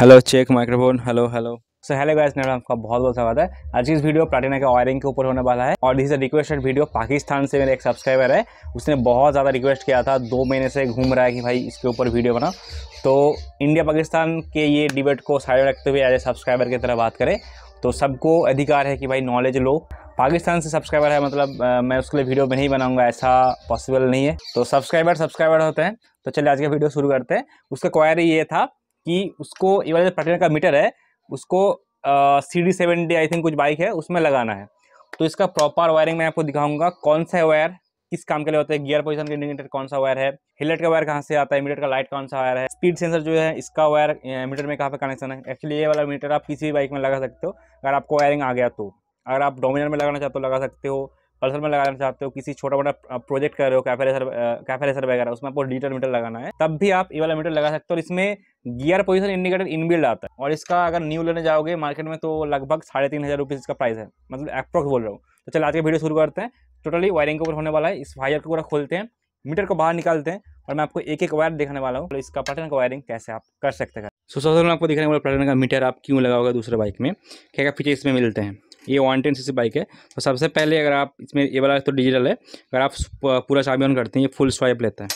hello check microphone hello hello so hello guys मेरा आपका बहुत बहुत स्वागत है आज की इस वीडियो प्लाटिना के वायरिंग के ऊपर होने वाला है और इस रिक्वेस्टेड वीडियो पाकिस्तान से मेरे एक सब्सक्राइबर है उसने बहुत ज़्यादा रिक्वेस्ट किया था दो महीने से घूम रहा है कि भाई इसके ऊपर वीडियो बना तो इंडिया पाकिस्तान के ये डिबेट को साइड रखते हुए एज ए सब्सक्राइबर की तरह बात करें तो सबको अधिकार है कि भाई नॉलेज लो पाकिस्तान से सब्सक्राइबर है मतलब आ, मैं उसके लिए वीडियो नहीं बनाऊंगा ऐसा पॉसिबल नहीं है तो सब्सक्राइबर सब्सक्राइबर होते हैं तो चलिए आज का वीडियो शुरू करते हैं उसका क्वायरी ये था कि उसको ये वाला जो प्लेटिना का मीटर है उसको C D seventy I think कुछ बाइक है उसमें लगाना है तो इसका प्रॉपर वायरिंग मैं आपको दिखाऊंगा कौन सा वायर किस काम के लिए होता है गियर पोजीशन के इंडिकेटर कौन सा वायर है हिलेट का वायर कहाँ से आता है मीटर का लाइट कौन सा वायर है स्पीड सेंसर जो है इसका वायर मीटर में कहाँ पर कनेक्शन है एक्चुअली ये वाला मीटर आप किसी भी बाइक में लगा सकते हो अगर आपको वायरिंग आ गया तो अगर आप डोमिनर में लगाना चाहते हो लगा सकते हो पल्सर में लगाना चाहते हो किसी छोटा मोटा प्रोजेक्ट कर रहे हो कैफे रेसर कैफे रेसर वगैरह उसमें आपको लीटर मीटर लगाना है तब भी आप ये वाला मीटर लगा सकते हो और इसमें गियर पोजीशन इंडिकेटर इनबिल्ड आता है और इसका अगर न्यू लेने जाओगे मार्केट में तो लगभग साढ़े तीन हज़ार रुपीज़ इसका प्राइस है मतलब अप्रोक्स बोल रहा हूँ तो चल आज के वीडियो शुरू करते हैं टोटली वायरिंग के ऊपर होने वाला है इस वायर को पूरा खोलते हैं मीटर को बाहर निकालते हैं और मैं आपको एक एक वायर दिखाने वाला हूँ तो इसका पैटर्न का वायरिंग कैसे आप कर सकते हैं सुशासन आपको दिखाने वाला पैटर्न का मीटर आप क्यों लगाओगे दूसरे बाइक में क्या क्या फीचर इसमें मिलते हैं ये वन टेन सी बाइक है तो सबसे पहले अगर आप इसमें ये वाला तो डिजिटल है अगर आप पूरा चाबी ऑन करते हैं ये फुल स्वाइप लेता है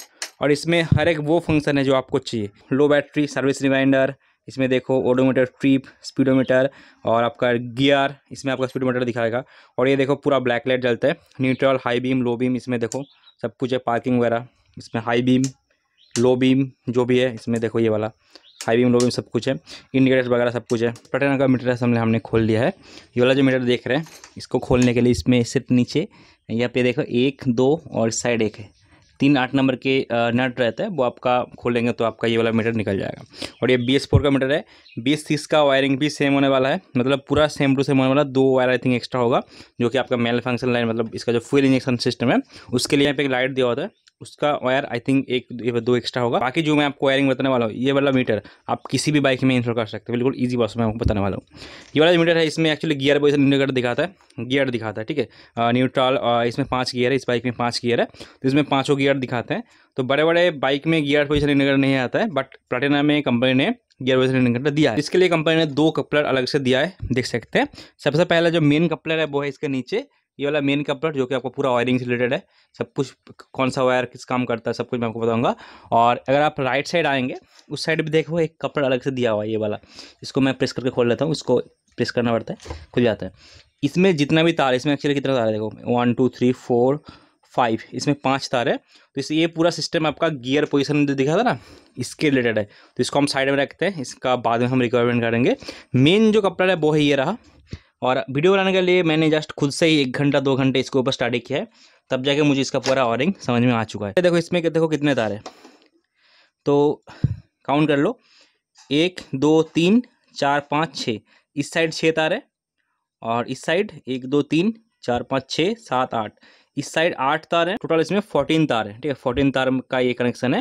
और इसमें हर एक वो फंक्शन है जो आपको चाहिए लो बैटरी सर्विस रिमाइंडर इसमें देखो ओडोमीटर ट्रिप स्पीडोमीटर और आपका गियर इसमें आपका स्पीडोमीटर दिखाएगा और ये देखो पूरा ब्लैक लाइट जलता है neutral high beam low beam इसमें देखो सब कुछ है पार्किंग वगैरह इसमें हाई बीम लो बीम जो भी है इसमें देखो ये वाला हाई बीम लो बीम सब कुछ है इंडिकेटर्स वगैरह सब कुछ है पटना का मीटर हमने हमने खोल लिया है ये वाला जो मीटर देख रहे हैं इसको खोलने के लिए इसमें सिर्फ नीचे यहाँ पे देखो एक दो और साइड एक है तीन आठ नंबर के नट रहता है वो आपका खोलेंगे तो आपका ये वाला मीटर निकल जाएगा और ये बी एस फोर का मीटर है बी एस तीस का वायरिंग भी सेम होने वाला है मतलब पूरा सेम टू सेम होने वाला दो वायर आई थिंक एक्स्ट्रा होगा जो कि आपका मेल फंक्शन लाइन मतलब इसका जो फ्यूल इंजेक्शन सिस्टम है उसके लिए यहाँ पे एक लाइट दिया होता है उसका वायर आई थिंक एक दो एक्स्ट्रा होगा बाकी जो मैं आपको वायरिंग बताने वाला हूँ ये वाला मीटर आप किसी भी बाइक में इंस्टॉल कर सकते हैं बिल्कुल ईजी बॉस में आपको बताने वाला हूँ ये वाला मीटर है इसमें एक्चुअली गियर बॉइस इंडिकेटर दिखाता है गियर दिखाता है ठीक है न्यूट्रल इसमें पाँच गियर है इस बाइक में पाँच गियर है तो इसमें पाँचों गियर दिखाते हैं तो बड़े बड़े बाइक में गियर पोजिशन इंडिकेटर नहीं आता है बट प्लाटिना में कंपनी ने गियर पोजिशन इंडिकेटर दिया है इसके लिए कंपनी ने दो कपलर अलग से दिया है देख सकते हैं सबसे पहला जो मेन कपलर है वो है इसके नीचे ये वाला मेन कपलर जो कि आपको पूरा वायरिंग से रिलेटेड है सब कुछ कौन सा वायर किस काम करता है सब कुछ मैं आपको बताऊंगा और अगर आप राइट साइड आएंगे उस साइड भी देखो एक कपड़ा अलग से दिया हुआ है ये वाला इसको मैं प्रेस करके खोल लेता हूँ इसको प्रेस करना पड़ता है खुल जाता है इसमें जितना भी तार है इसमें एक्चुअली कितना तार है देखो one two three four five इसमें पाँच तार है तो इस ये पूरा सिस्टम आपका गियर पोजिशन दिखा था ना इसके रिलेटेड है तो इसको हम साइड में रखते हैं इसका बाद में हम रिक्वायरमेंट करेंगे मेन जो कपड़ा है वो है ये रहा और वीडियो बनाने के लिए मैंने जस्ट खुद से ही एक घंटा दो घंटे इसके ऊपर स्टडी किया है तब जाके मुझे इसका पूरा ऑरिंग समझ में आ चुका है देखो इसमें देखो कितने तार है तो काउंट कर लो एक दो तीन चार पाँच छः इस साइड छः तार है और इस साइड एक दो तीन चार पाँच छः सात आठ इस साइड आठ तार है टोटल इसमें फोर्टीन तार है ठीक है फोर्टीन तार का ये कनेक्शन है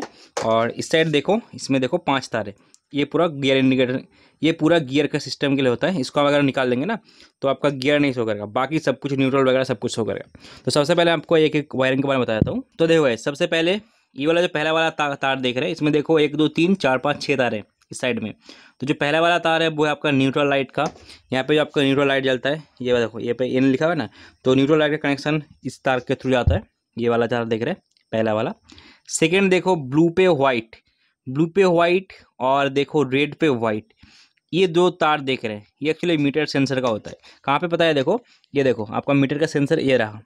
और इस साइड देखो इसमें देखो पाँच तार है ये पूरा गियर इंडिकेटर ये पूरा गियर का सिस्टम के लिए होता है इसको हम अगर निकाल देंगे ना तो आपका गियर नहीं शो करेगा बाकी सब कुछ न्यूट्रल वगैरह सब कुछ शो करेगा तो सबसे पहले आपको एक एक वायरिंग के बारे में बता देता हूँ तो देखो भाई सबसे पहले ये वाला जो पहला वाला तार, तार देख रहे हैं इसमें देखो एक दो तीन चार पाँच छः तार है इस साइड में तो जो पहला वाला तार है वो है आपका न्यूट्रल लाइट का यहाँ पर जो आपका न्यूट्रल लाइट जलता है ये देखो ये पे एन लिखा हुआ है ना तो न्यूट्रल लाइट का कनेक्शन इस तार के थ्रू जाता है ये वाला तार देख रहे हैं पहला वाला सेकेंड देखो ब्लू पे व्हाइट ब्लू पे व्हाइट और देखो रेड पे व्हाइट ये दो तार देख रहे हैं ये एक्चुअली मीटर सेंसर का होता है कहाँ पे पता है देखो ये देखो आपका मीटर का सेंसर ये रहा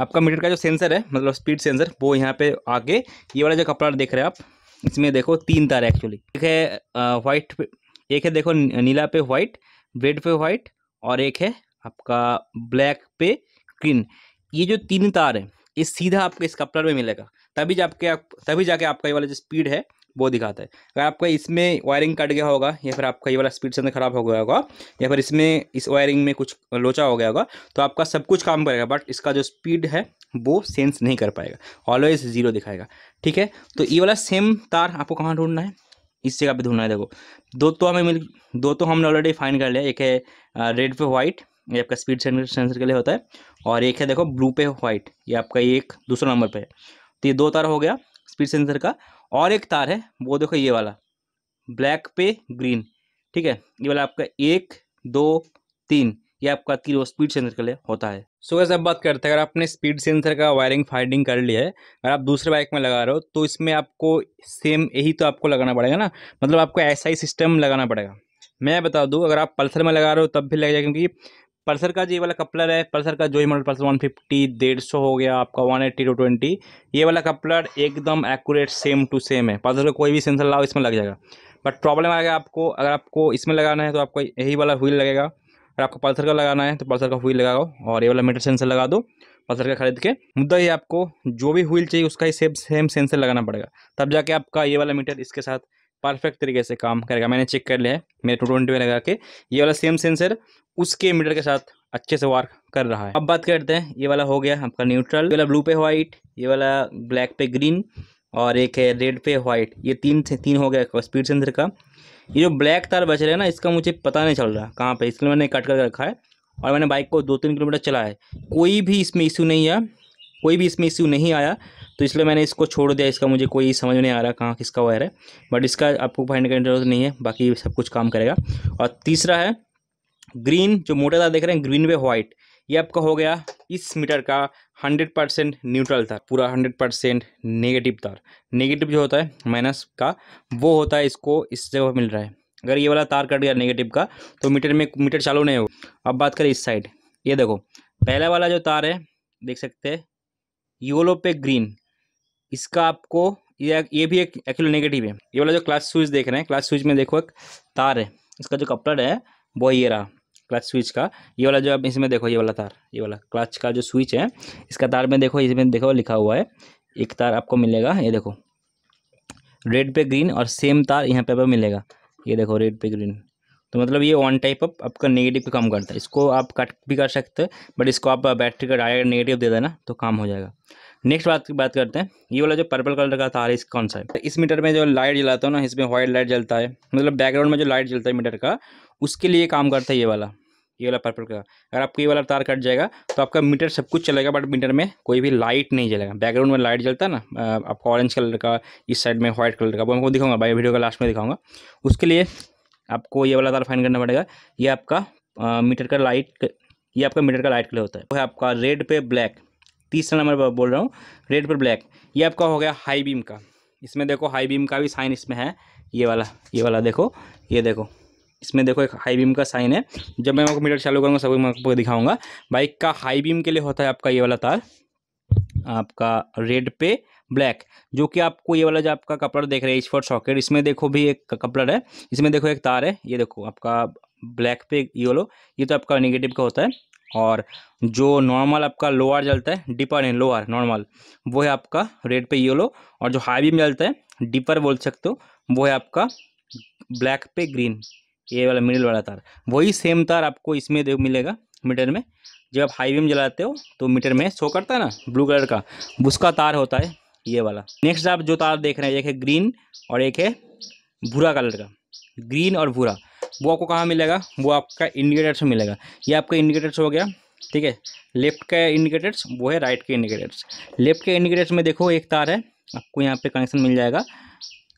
आपका मीटर का जो सेंसर है मतलब स्पीड सेंसर वो यहाँ पे आके ये वाला जो कपड़ा देख रहे हैं आप इसमें देखो तीन तार एक्चुअली एक है वाइट पे एक है देखो नीला पे वाइट रेड पे वाइट और एक है आपका ब्लैक पे ग्रीन ये जो तीन तार है ये सीधा आपको इस कपड़ा में मिलेगा तभी जाके आप तभी जाके आपका ये वाला जो स्पीड है वो दिखाता है अगर आपका इसमें वायरिंग कट गया होगा या फिर आपका ये वाला स्पीड सेंसर ख़राब हो गया होगा या फिर इसमें इस वायरिंग में कुछ लोचा हो गया होगा तो आपका सब कुछ काम करेगा बट इसका जो स्पीड है वो सेंस नहीं कर पाएगा ऑलवेज ज़ीरो दिखाएगा ठीक है तो ये वाला सेम तार आपको कहाँ ढूंढना है इस जगह पर ढूंढना है देखो दो तो हमें मिल दो तो हमने ऑलरेडी फाइन कर लिया एक है रेड पे वाइट ये आपका स्पीड सेंसर के लिए होता है और एक है देखो ब्लू पे वाइट ये आपका एक दूसरा नंबर पे है तो ये दो तार हो गया स्पीड सेंसर का और एक तार है वो देखो ये वाला ब्लैक पे ग्रीन ठीक है ये वाला आपका एक दो तीन ये आपका तीनों स्पीड सेंसर के लिए होता है सो वैसे अब बात करते हैं अगर आपने स्पीड सेंसर का वायरिंग फाइंडिंग कर लिया है अगर आप दूसरे बाइक में लगा रहे हो तो इसमें आपको सेम यही तो आपको लगाना पड़ेगा ना मतलब आपको ऐसा ही सिस्टम लगाना पड़ेगा मैं बता दूँ अगर आप पल्सर में लगा रहे हो तब भी लग जाएगा क्योंकि पल्सर का जो ये वाला कपलर है पल्सर का जो ही मॉडल पल्सर वन फिफ्टी डेढ़ सौ हो गया आपका वन एट्टी टू ट्वेंटी ये वाला कपलर एकदम एक्यूरेट सेम टू सेम है पल्सर का कोई भी सेंसर लाओ इसमें लग जाएगा बट प्रॉब्लम आएगा आपको अगर आपको इसमें लगाना है तो आपको यही वाला व्हील लगेगा अगर आपको पल्सर का लगाना है तो पल्सर का व्हील लगाओ और ये वाला मीटर सेंसर लगा दो पल्सर का खरीद के मुद्दा ये आपको जो भी व्हील चाहिए उसका ही सेम सेम सेंसर लगाना पड़ेगा तब जाके आपका ये वाला मीटर इसके साथ परफेक्ट तरीके से काम करेगा मैंने चेक कर लिया है मेरे टू ट्वेंटी में लगा के ये वाला सेम सेंसर उसके मीटर के साथ अच्छे से वर्क कर रहा है अब बात करते हैं ये वाला हो गया आपका न्यूट्रल ये वाला ब्लू पे वाइट ये वाला ब्लैक पे ग्रीन और एक है रेड पे व्हाइट ये तीन से तीन हो गया स्पीड सेंसर का ये जो ब्लैक तार बच रहा है ना इसका मुझे पता नहीं चल रहा कहाँ पर इसलिए मैंने कट करके रखा है और मैंने बाइक को दो तीन किलोमीटर चला है कोई भी इसमें इशू नहीं है कोई भी इसमें इशू नहीं आया तो इसलिए मैंने इसको छोड़ दिया इसका मुझे कोई समझ नहीं आ रहा कहाँ किसका वायर है बट इसका आपको फाइंड करने जरूरत नहीं है बाकी सब कुछ काम करेगा और तीसरा है ग्रीन जो मोटा तार देख रहे हैं ग्रीन वे वाइट ये आपका हो गया इस मीटर का हंड्रेड परसेंट न्यूट्रल तार पूरा हंड्रेड परसेंट नेगेटिव तार नेगेटिव जो होता है माइनस का वो होता है इसको इस जगह मिल रहा है अगर ये वाला तार कट गया नेगेटिव का तो मीटर में मीटर चालू नहीं हो अब बात करें इस साइड ये देखो पहला वाला जो तार है देख सकते हैं योलो पे ग्रीन इसका आपको ये ये भी एक एक्चुअल नेगेटिव है ये वाला जो क्लास स्विच देख रहे हैं क्लास स्विच में देखो एक तार है इसका जो कपलर है वो ये रहा क्लच स्विच का ये वाला जो आप इसमें देखो ये वाला तार ये वाला क्लच का जो स्विच है इसका तार में देखो इसमें देखो लिखा हुआ है एक तार आपको मिलेगा ये देखो रेड पे ग्रीन और सेम तार यहाँ पे मिलेगा ये देखो रेड पे ग्रीन तो मतलब ये वन टाइप अप आपका नेगेटिव पे काम करता है इसको आप कट भी कर सकते हैं बट इसको आप बैटरी का डायरेक्ट नेगेटिव दे देना तो काम हो जाएगा नेक्स्ट बात की बात करते हैं ये वाला जो पर्पल कलर का तार है इस कौन सा है इस मीटर में जो लाइट जलाता है ना इसमें व्हाइट लाइट जलता है मतलब बैकग्राउंड में जो लाइट जलता है मीटर का उसके लिए काम करता है ये वाला ये वाला पर्पल का अगर आपको ये वाला तार कट जाएगा तो आपका मीटर सब कुछ चलेगा बट मीटर में कोई भी लाइट नहीं जलेगा बैकग्राउंड में लाइट जलता है ना आपका ऑरेंज कलर का इस साइड में व्हाइट कलर का वो हमको दिखाऊंगा भाई वीडियो का लास्ट में दिखाऊंगा उसके लिए आपको ये वाला तार फाइन करना पड़ेगा ये आपका मीटर का लाइट ये आपका मीटर का लाइट कलर होता है वो है आपका रेड पे ब्लैक तीसरा नंबर पर बोल रहा हूँ रेड पर ब्लैक ये आपका हो गया हाई बीम का इसमें देखो हाई बीम का भी साइन इसमें है ये वाला ये वाला देखो ये देखो इसमें देखो एक हाई बीम का साइन है जब मैं आपको मीटर चालू करूँगा सब मैं आपको दिखाऊंगा बाइक का हाई बीम के लिए होता है आपका ये वाला तार आपका रेड पे ब्लैक जो कि आपको ये वाला जो आपका कपड़ा देख रहे हैं एच फॉर सॉकेट इसमें देखो भी एक कपड़ा है इसमें देखो एक तार है ये देखो आपका ब्लैक पे ये येलो ये तो आपका निगेटिव का होता है और जो नॉर्मल आपका लोअर जलता है डिपर एंड लोअर नॉर्मल वो है आपका रेड पे येलो और जो हाई बीम जलता है डिपर बोल सकते हो वो है आपका ब्लैक पे ग्रीन ये वाला मिडिल वाला तार वही सेम तार आपको इसमें मिलेगा मीटर में जब आप हाई बीम जलाते हो तो मीटर में शो करता है ना ब्लू कलर का उसका तार होता है ये वाला नेक्स्ट आप जो तार देख रहे हैं एक है ग्रीन और एक है भूरा कलर का ग्रीन और भूरा वो आपको कहाँ मिलेगा वो आपका इंडिकेटर्स में मिलेगा ये आपका इंडिकेटर्स हो गया ठीक है लेफ्ट का इंडिकेटर्स वो है राइट के इंडिकेटर्स लेफ्ट के इंडिकेटर्स में देखो एक तार है आपको यहाँ पे कनेक्शन मिल जाएगा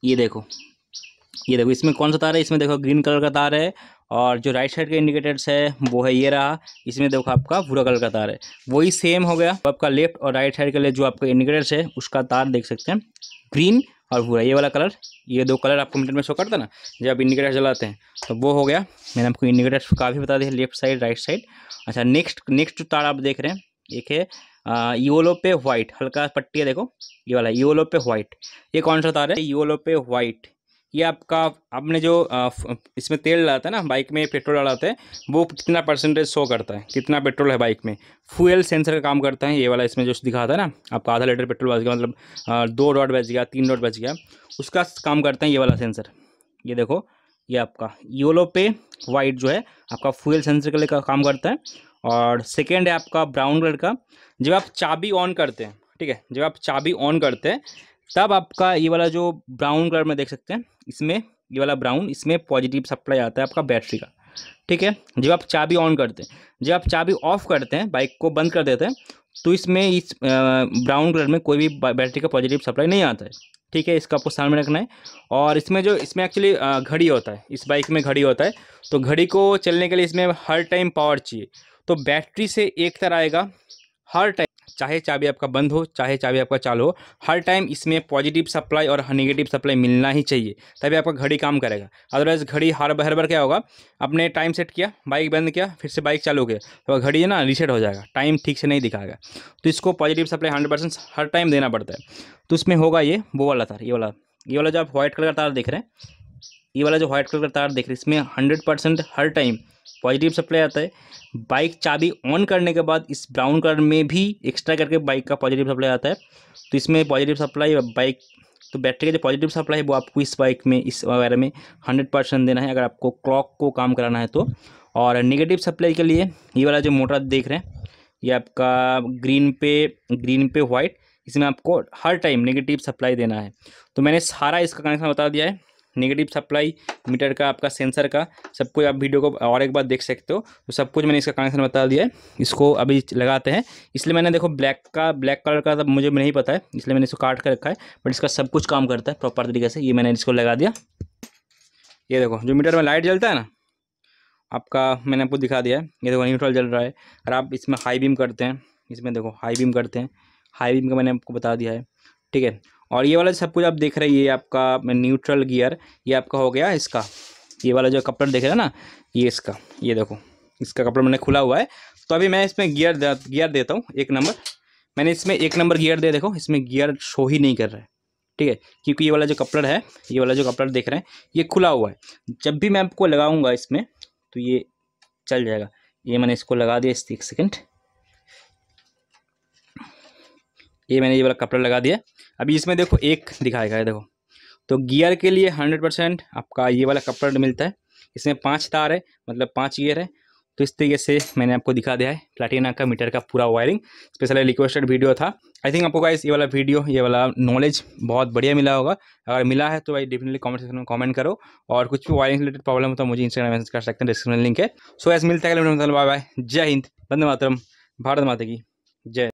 ये देखो ये देखो इसमें कौन सा तार है इसमें देखो ग्रीन कलर का तार है और जो राइट साइड के इंडिकेटर्स है वो है ये रहा इसमें देखो आपका भूरा कलर का तार है वही सेम हो गया तो आपका लेफ्ट और राइट साइड के लिए जो आपका इंडिकेटर्स है उसका तार देख सकते हैं ग्रीन और भूरा ये वाला कलर ये दो कलर आपको मीटर में शो करता ना जब आप इंडिकेटर जलाते हैं तो वो हो गया मैंने आपको इंडिकेटर काफ़ी बता दिया लेफ्ट साइड राइट साइड अच्छा नेक्स्ट नेक्स्ट जो तार आप देख रहे हैं एक है योलो पे वाइट हल्का पट्टी है देखो ये वाला योलो पे वाइट ये कौन सा तार है योलो पे वाइट ये आपका आपने जो इसमें तेल डाला था ना बाइक में पेट्रोल डाला है वो कितना परसेंटेज शो करता है कितना पेट्रोल है बाइक में फ्यूल सेंसर का काम करता है ये वाला इसमें जो दिखा था ना आपका आधा लीटर पेट्रोल बच गया मतलब दो डॉट बच गया तीन डॉट बच गया उसका काम करता है ये वाला सेंसर ये देखो ये आपका योलो पे वाइट जो है आपका फ्यूल सेंसर के लिए का काम करता है और सेकेंड है आपका ब्राउन कलर का जब आप चाबी ऑन करते हैं ठीक है जब आप चाबी ऑन करते हैं तब आपका ये वाला जो ब्राउन कलर में देख सकते हैं इसमें ये वाला ब्राउन इसमें पॉजिटिव सप्लाई आता है आपका बैटरी का ठीक है जब आप चाबी ऑन करते हैं जब आप चाबी ऑफ करते हैं बाइक को बंद कर देते हैं तो इसमें इस ब्राउन कलर में कोई भी बैटरी का पॉजिटिव सप्लाई नहीं आता है ठीक है इसका आपको सामने रखना है और इसमें जो इसमें एक्चुअली घड़ी होता है इस बाइक में घड़ी होता है तो घड़ी को चलने के लिए इसमें हर टाइम पावर चाहिए तो बैटरी से एक तरह आएगा हर टाइम चाहे चाबी आपका बंद हो चाहे चाबी आपका चालू हो हर टाइम इसमें पॉजिटिव सप्लाई और नेगेटिव सप्लाई मिलना ही चाहिए तभी आपका घड़ी काम करेगा अदरवाइज़ घड़ी हर हर बार क्या होगा आपने टाइम सेट किया बाइक बंद किया फिर से बाइक चालू किया तो घड़ी ना रिसेट हो जाएगा टाइम ठीक से नहीं दिखाएगा तो इसको पॉजिटिव सप्लाई हंड्रेड हर टाइम देना पड़ता है तो उसमें होगा ये वो वाला तार ये वाला ये वाला जो आप व्हाइट कलर का तार देख रहे हैं ये वाला जो व्हाइट कलर का तार देख रहे हैं इसमें हंड्रेड परसेंट हर टाइम पॉजिटिव सप्लाई आता है बाइक चाबी ऑन करने के बाद इस ब्राउन कलर में भी एक्स्ट्रा करके बाइक का पॉजिटिव सप्लाई आता है तो इसमें पॉजिटिव सप्लाई बाइक तो बैटरी का जो पॉजिटिव सप्लाई है वो आपको इस बाइक में इस वगैरह में हंड्रेड परसेंट देना है अगर आपको क्लॉक को काम कराना है तो और निगेटिव सप्लाई के लिए ये वाला जो मोटर देख रहे हैं ये आपका ग्रीन पे ग्रीन पे वाइट इसमें आपको हर टाइम नेगेटिव सप्लाई देना है तो मैंने सारा इसका कनेक्शन बता दिया है नेगेटिव सप्लाई मीटर का आपका सेंसर का सब कुछ आप वीडियो को और एक बार देख सकते हो तो सब कुछ मैंने इसका कनेक्शन बता दिया है इसको अभी लगाते हैं इसलिए मैंने देखो ब्लैक का ब्लैक कलर का तब मुझे नहीं पता है इसलिए मैंने इसको काट कर रखा है बट इसका सब कुछ काम करता है प्रॉपर तरीके से ये मैंने इसको लगा दिया ये देखो जो मीटर में लाइट जलता है ना आपका मैंने आपको दिखा दिया है ये देखो न्यूट्रल जल रहा है और आप इसमें हाई बीम करते हैं इसमें देखो हाई बीम करते हैं हाई बीम का मैंने आपको बता दिया है ठीक है और ये वाला सब कुछ आप देख रहे हैं ये आपका न्यूट्रल गियर ये आपका हो गया इसका ये वाला जो कपड़ा देख रहे हैं ना ये इसका ये देखो इसका कपड़ा मैंने खुला हुआ है तो अभी मैं इसमें गियर गियर देता हूँ एक नंबर मैंने इसमें एक नंबर गियर दे देखो इसमें गियर शो ही नहीं कर रहा है ठीक है क्योंकि ये वाला जो कपड़ा है ये वाला जो कपड़ा देख रहे हैं ये खुला हुआ है जब भी मैं आपको लगाऊंगा इसमें तो ये चल जाएगा ये मैंने इसको लगा दिया इस एक सेकेंड ये मैंने ये वाला कपड़ा लगा दिया अभी इसमें देखो एक दिखाया गया है देखो तो गियर के लिए हंड्रेड परसेंट आपका ये वाला कपड़ा मिलता है इसमें पाँच तार है मतलब पाँच गियर है तो इस तरीके से मैंने आपको दिखा दिया है प्लाटिना का मीटर का पूरा वायरिंग स्पेशली रिक्वेस्टेड वीडियो था आई थिंक आपको गाइस ये वाला वीडियो ये वाला नॉलेज बहुत बढ़िया मिला होगा अगर मिला है तो भाई डेफिनेटली कमेंट सेक्शन में कमेंट करो और कुछ भी वायरिंग रिलेटेड प्रॉब्लम हो तो मुझे इंस्टाग्राम मैसेज कर सकते हैं डिस्क्रिप्शन लिंक है सो so, ऐसे मिलता है बाय बाय जय हिंद बंद मातरम भारत माता की जय